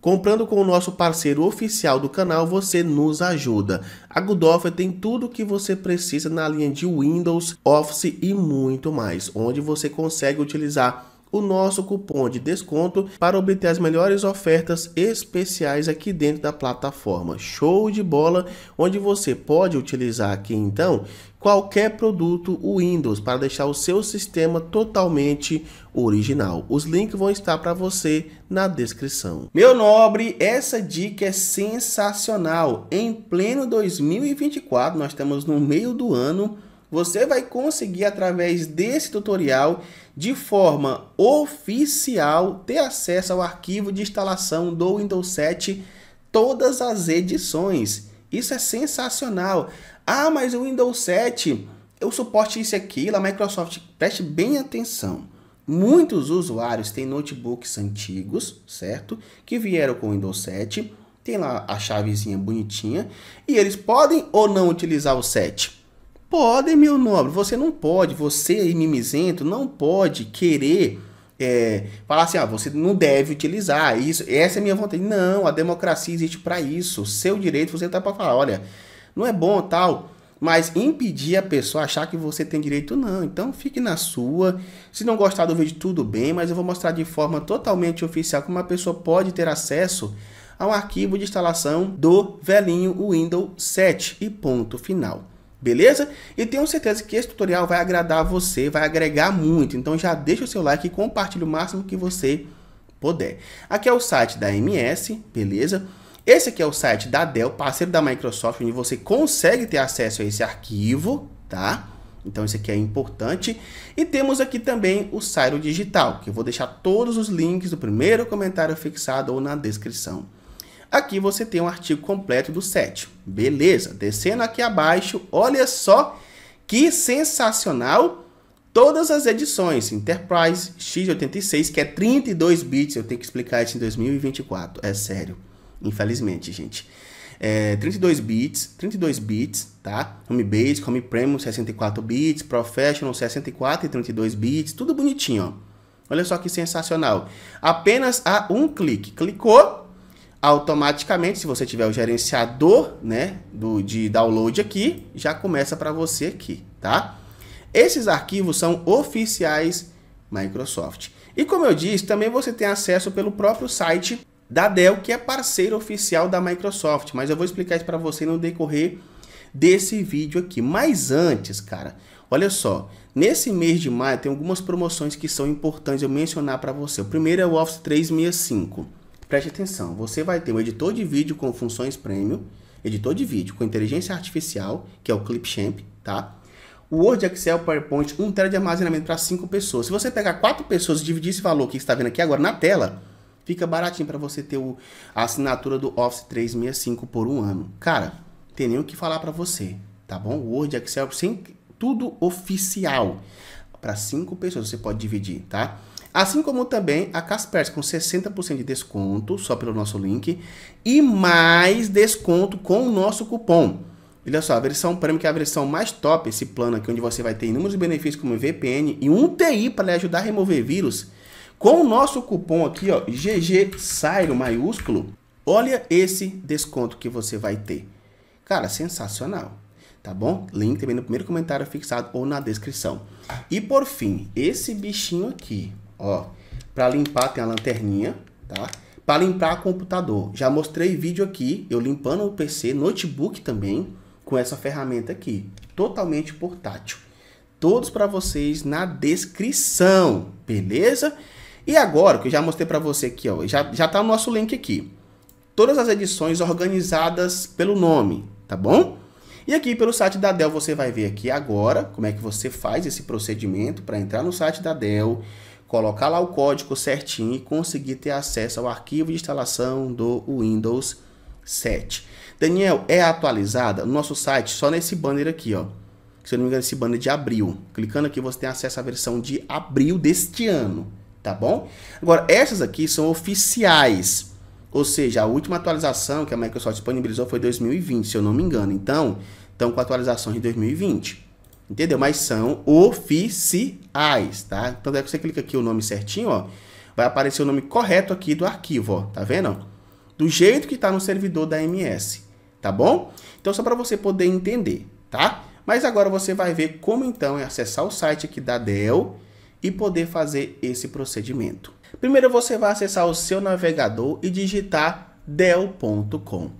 Comprando com o nosso parceiro oficial do canal, você nos ajuda. A Goodoffer tem tudo o que você precisa na linha de Windows, Office e muito mais, onde você consegue utilizar o nosso cupom de desconto para obter as melhores ofertas especiais aqui dentro da plataforma Show de Bola, onde você pode utilizar aqui então qualquer produto Windows para deixar o seu sistema totalmente original. Os links vão estar para você na descrição. Meu nobre, essa dica é sensacional. Em pleno 2024, nós estamos no meio do ano, você vai conseguir através desse tutorial de forma oficial, ter acesso ao arquivo de instalação do Windows 7 todas as edições. Isso é sensacional. Ah, mas o Windows 7, eu suporte isso aqui A Microsoft, preste bem atenção. Muitos usuários têm notebooks antigos, certo? Que vieram com o Windows 7, tem lá a chavezinha bonitinha, e eles podem ou não utilizar o 7. Podem, meu nobre, você não pode, você mimizento não pode querer é, falar assim, ah, você não deve utilizar isso, essa é minha vontade. Não, a democracia existe para isso, seu direito você tá para falar, olha, não é bom tal, mas impedir a pessoa achar que você tem direito não. Então fique na sua. Se não gostar do vídeo tudo bem, mas eu vou mostrar de forma totalmente oficial como uma pessoa pode ter acesso ao arquivo de instalação do velhinho Windows 7 e ponto final. Beleza? E tenho certeza que esse tutorial vai agradar você, vai agregar muito. Então já deixa o seu like e compartilha o máximo que você puder. Aqui é o site da MS, beleza? Esse aqui é o site da Dell, parceiro da Microsoft, onde você consegue ter acesso a esse arquivo, tá? Então isso aqui é importante. E temos aqui também o Sairo Digital, que eu vou deixar todos os links do primeiro comentário fixado ou na descrição. Aqui você tem um artigo completo do set. Beleza, descendo aqui abaixo, olha só que sensacional todas as edições Enterprise X86, que é 32 bits, eu tenho que explicar isso em 2024, é sério, infelizmente, gente. É, 32 bits, 32 bits, tá? Home Basic, Home Premium 64 bits, Professional 64 e 32 bits, tudo bonitinho, ó. Olha só que sensacional. Apenas a um clique. Clicou, automaticamente, se você tiver o gerenciador né, do, de download aqui, já começa para você aqui, tá? Esses arquivos são oficiais Microsoft. E como eu disse, também você tem acesso pelo próprio site da Dell, que é parceiro oficial da Microsoft, mas eu vou explicar isso para você no decorrer desse vídeo aqui. Mas antes, cara, Olha só, nesse mês de maio tem algumas promoções que são importantes eu mencionar para você. O primeiro é o Office 365. Preste atenção, você vai ter um editor de vídeo com funções premium, editor de vídeo com inteligência artificial, que é o Clipchamp, tá? O Word, Excel, PowerPoint, 1 um de armazenamento para 5 pessoas. Se você pegar 4 pessoas e dividir esse valor que está vendo aqui agora na tela, fica baratinho para você ter o, a assinatura do Office 365 por um ano. Cara, tem nem o que falar para você, tá bom? Word, Excel, sem, tudo oficial para 5 pessoas você pode dividir, tá? Assim como também a Caspers com 60% de desconto só pelo nosso link e mais desconto com o nosso cupom. Olha só, a versão Premium, que é a versão mais top, esse plano aqui, onde você vai ter inúmeros benefícios como VPN e um TI para lhe ajudar a remover vírus. Com o nosso cupom aqui, ó, GG Sairo maiúsculo, olha esse desconto que você vai ter. Cara, sensacional, tá bom? Link também no primeiro comentário fixado ou na descrição. E por fim, esse bichinho aqui, Ó, para limpar tem a lanterninha, tá? Para limpar computador. Já mostrei vídeo aqui, eu limpando o PC, notebook também, com essa ferramenta aqui, totalmente portátil. Todos para vocês na descrição, beleza? E agora, que eu já mostrei para você aqui, ó, já, já tá o nosso link aqui. Todas as edições organizadas pelo nome, tá bom? E aqui pelo site da Dell você vai ver aqui agora como é que você faz esse procedimento para entrar no site da Dell, colocar lá o código certinho e conseguir ter acesso ao arquivo de instalação do Windows 7. Daniel, é atualizada no nosso site só nesse banner aqui, ó. Se eu não me engano, esse banner de abril. Clicando aqui você tem acesso à versão de abril deste ano, tá bom? Agora, essas aqui são oficiais. Ou seja, a última atualização que a Microsoft disponibilizou foi 2020, se eu não me engano. Então, estão com atualizações de 2020 entendeu? Mas são oficiais, tá? Então é que você clica aqui o nome certinho, ó, vai aparecer o nome correto aqui do arquivo, ó, tá vendo? Do jeito que está no servidor da MS, tá bom? Então só para você poder entender, tá? Mas agora você vai ver como então é acessar o site aqui da Dell e poder fazer esse procedimento. Primeiro você vai acessar o seu navegador e digitar dell.com.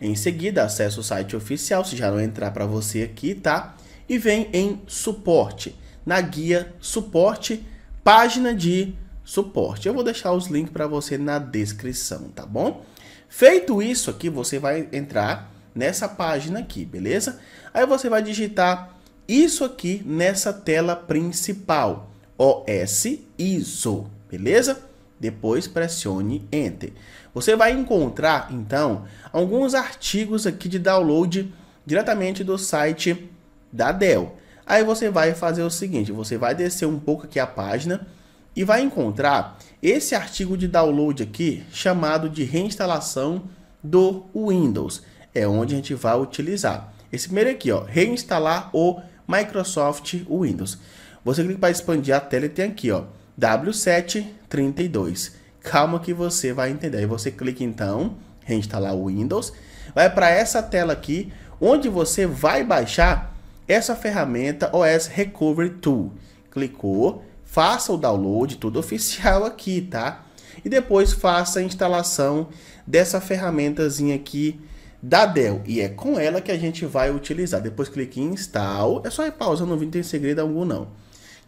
Em seguida, acessa o site oficial, se já não entrar para você aqui, tá? e vem em suporte, na guia suporte, página de suporte. Eu vou deixar os links para você na descrição, tá bom? Feito isso aqui, você vai entrar nessa página aqui, beleza? Aí você vai digitar isso aqui nessa tela principal, OS ISO, beleza? Depois pressione Enter. Você vai encontrar, então, alguns artigos aqui de download diretamente do site da Dell. Aí você vai fazer o seguinte, você vai descer um pouco aqui a página e vai encontrar esse artigo de download aqui chamado de reinstalação do Windows. É onde a gente vai utilizar. Esse primeiro aqui, ó, reinstalar o Microsoft Windows. Você clica para expandir a tela e tem aqui, ó, W732. Calma que você vai entender. Aí você clica então, reinstalar o Windows, vai para essa tela aqui, onde você vai baixar essa ferramenta OS Recovery Tool. Clicou, faça o download, tudo oficial aqui, tá? E depois faça a instalação dessa ferramentazinha aqui da Dell. E é com ela que a gente vai utilizar. Depois clique em install. É só ir pausando não tem segredo algum não.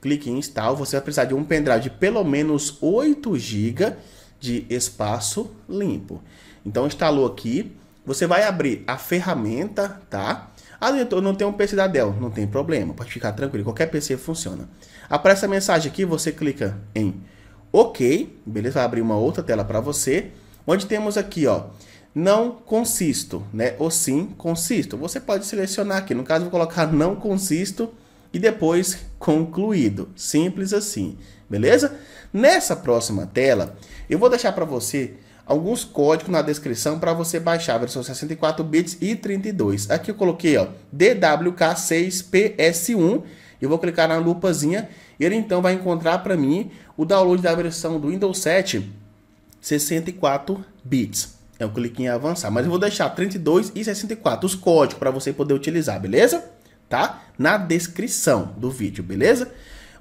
Clique em install. Você vai precisar de um pendrive de pelo menos 8 GB de espaço limpo. Então instalou aqui. Você vai abrir a ferramenta, Tá? Ah, eu não tenho um PC da Dell. Não tem problema, pode ficar tranquilo, qualquer PC funciona. Aparece a mensagem aqui, você clica em OK, beleza? Vai abrir uma outra tela para você, onde temos aqui, ó, não consisto, né? Ou sim, consisto. Você pode selecionar aqui, no caso vou colocar não consisto e depois concluído. Simples assim, beleza? Nessa próxima tela, eu vou deixar para você alguns códigos na descrição para você baixar a versão 64 bits e 32. Aqui eu coloquei ó, DWK6PS1 eu vou clicar na lupazinha ele então vai encontrar para mim o download da versão do Windows 7 64 bits. É um clique em avançar, mas eu vou deixar 32 e 64 os códigos para você poder utilizar, beleza? Tá? Na descrição do vídeo, beleza?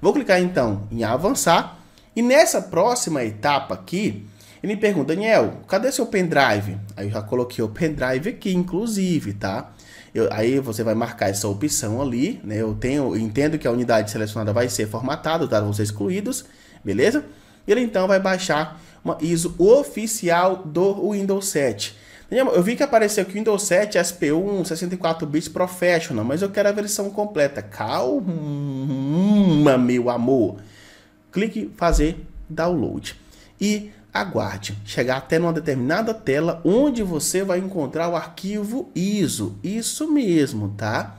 Vou clicar então em avançar e nessa próxima etapa aqui e me pergunta, Daniel, cadê seu pendrive? Aí eu já coloquei o pendrive aqui, inclusive, tá? Eu, aí você vai marcar essa opção ali, né? Eu tenho, eu entendo que a unidade selecionada vai ser formatada, tá? Vão ser excluídos, beleza? Ele então vai baixar uma ISO oficial do Windows 7. eu vi que apareceu que o Windows 7 SP1 64 bits Professional, mas eu quero a versão completa. Calma, meu amor. Clique fazer download. E aguarde chegar até uma determinada tela onde você vai encontrar o arquivo ISO. Isso mesmo, tá?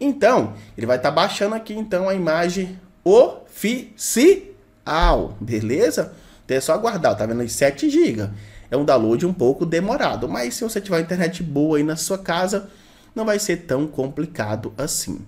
Então, ele vai estar tá baixando aqui então a imagem oficial, beleza? Então é só aguardar, tá vendo aí 7 GB. É um download um pouco demorado, mas se você tiver internet boa aí na sua casa, não vai ser tão complicado assim.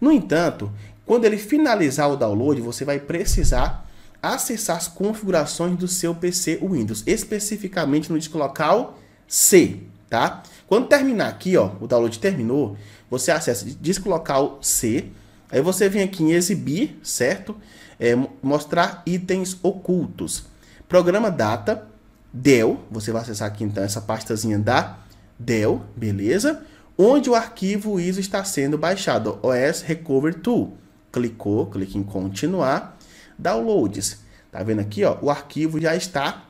No entanto, quando ele finalizar o download, você vai precisar acessar as configurações do seu PC Windows, especificamente no disco local C, tá? Quando terminar aqui, ó, o download terminou, você acessa disco local C, aí você vem aqui em exibir, certo? É, mostrar itens ocultos. Programa data, Dell, você vai acessar aqui então essa pastazinha da Dell, beleza? Onde o arquivo ISO está sendo baixado, OS Recover Tool. Clicou, clique em continuar downloads. Tá vendo aqui, ó, o arquivo já está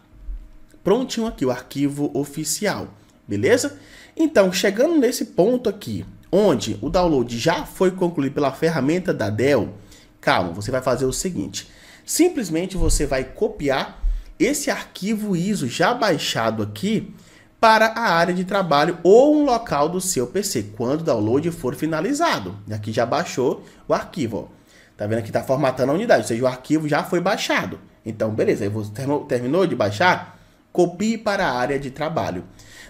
prontinho aqui, o arquivo oficial, beleza? Então, chegando nesse ponto aqui, onde o download já foi concluído pela ferramenta da Dell, calma, você vai fazer o seguinte, simplesmente você vai copiar esse arquivo ISO já baixado aqui para a área de trabalho ou um local do seu PC quando o download for finalizado. Aqui já baixou o arquivo. Ó. Tá vendo que tá formatando a unidade, ou seja, o arquivo já foi baixado. Então, beleza, aí você terminou de baixar, copie para a área de trabalho.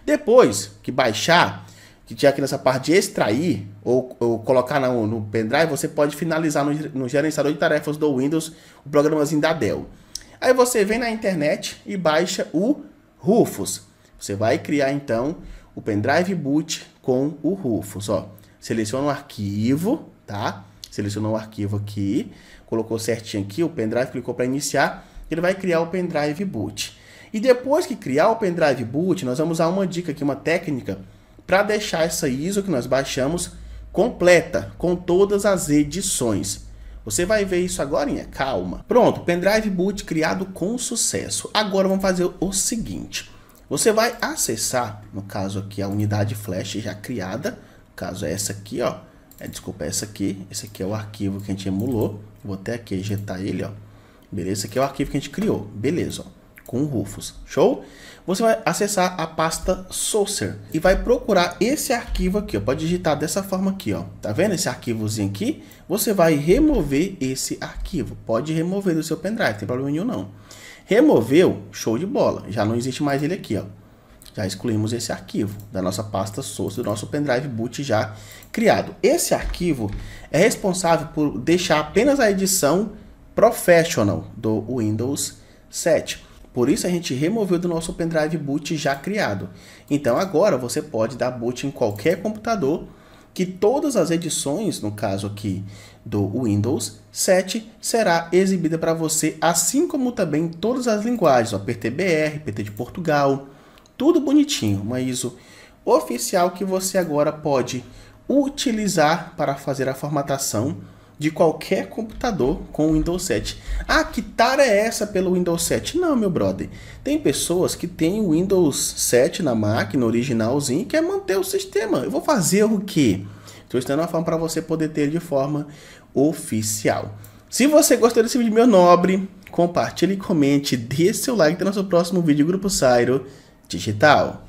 Depois que baixar, que tinha aqui nessa parte de extrair ou, ou colocar no, no, pendrive, você pode finalizar no, no, gerenciador de tarefas do Windows o programazinho da Dell. Aí você vem na internet e baixa o Rufus. Você vai criar então o pendrive boot com o Rufus. Ó. Seleciona o arquivo, tá? selecionou o arquivo aqui, colocou certinho aqui o pendrive, clicou para iniciar, ele vai criar o pendrive boot. E depois que criar o pendrive boot, nós vamos usar uma dica aqui, uma técnica, para deixar essa ISO que nós baixamos completa, com todas as edições. Você vai ver isso agora, calma. Pronto, pendrive boot criado com sucesso. Agora vamos fazer o seguinte. Você vai acessar, no caso aqui, a unidade flash já criada, no caso é essa aqui, ó é, desculpa, essa aqui, esse aqui é o arquivo que a gente emulou, vou até aqui ejetar ele, ó, beleza? Esse aqui é o arquivo que a gente criou, beleza, ó, com o Rufus, show? Você vai acessar a pasta Sourcer e vai procurar esse arquivo aqui, ó, pode digitar dessa forma aqui, ó, tá vendo esse arquivozinho aqui? Você vai remover esse arquivo, pode remover do seu pendrive, não tem problema nenhum não. Removeu, show de bola, já não existe mais ele aqui, ó. Já excluímos esse arquivo da nossa pasta source, do nosso pendrive boot já criado. Esse arquivo é responsável por deixar apenas a edição professional do Windows 7. Por isso a gente removeu do nosso pendrive boot já criado. Então agora você pode dar boot em qualquer computador que todas as edições, no caso aqui do Windows 7, será exibida para você, assim como também todas as linguagens, pt PTBR, PT de Portugal, tudo bonitinho, uma ISO oficial que você agora pode utilizar para fazer a formatação de qualquer computador com Windows 7. Ah, que tara é essa pelo Windows 7? Não, meu brother. Tem pessoas que têm o Windows 7 na máquina originalzinho e quer manter o sistema. Eu vou fazer o quê? Estou estando uma forma para você poder ter de forma oficial. Se você gostou desse vídeo, meu nobre, compartilhe, comente, dê seu like. Até nosso próximo vídeo, Grupo Sairo digital.